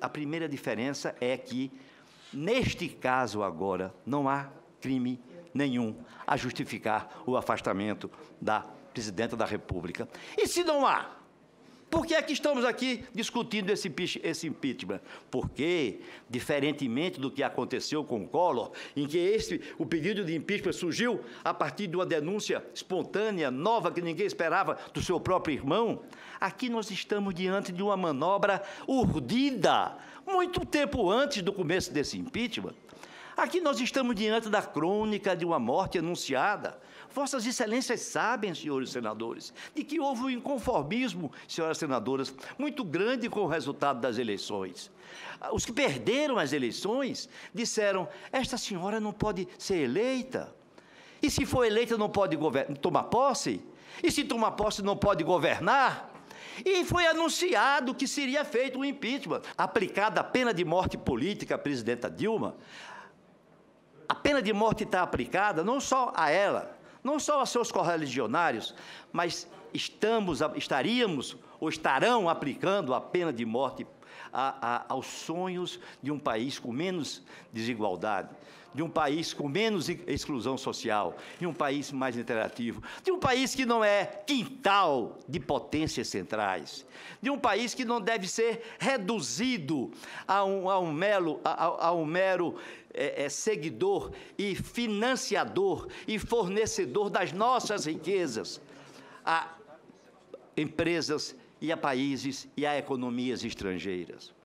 A primeira diferença é que, neste caso agora, não há crime nenhum a justificar o afastamento da presidenta da República. E se não há por que é que estamos aqui discutindo esse, esse impeachment? Porque, diferentemente do que aconteceu com Collor, em que esse, o pedido de impeachment surgiu a partir de uma denúncia espontânea, nova, que ninguém esperava, do seu próprio irmão, aqui nós estamos diante de uma manobra urdida, muito tempo antes do começo desse impeachment Aqui nós estamos diante da crônica de uma morte anunciada. Vossas Excelências sabem, senhores senadores, de que houve um inconformismo, senhoras senadoras, muito grande com o resultado das eleições. Ah, os que perderam as eleições disseram: esta senhora não pode ser eleita. E se for eleita, não pode tomar posse? E se tomar posse, não pode governar? E foi anunciado que seria feito um impeachment. Aplicada a pena de morte política à presidenta Dilma, pena de morte está aplicada não só a ela, não só a seus correligionários, mas estamos, estaríamos ou estarão aplicando a pena de morte a, a, aos sonhos de um país com menos desigualdade, de um país com menos exclusão social, de um país mais interativo, de um país que não é quintal de potências centrais, de um país que não deve ser reduzido a um, a um, melo, a, a um mero é, é, seguidor e financiador e fornecedor das nossas riquezas a empresas e a países e a economias estrangeiras.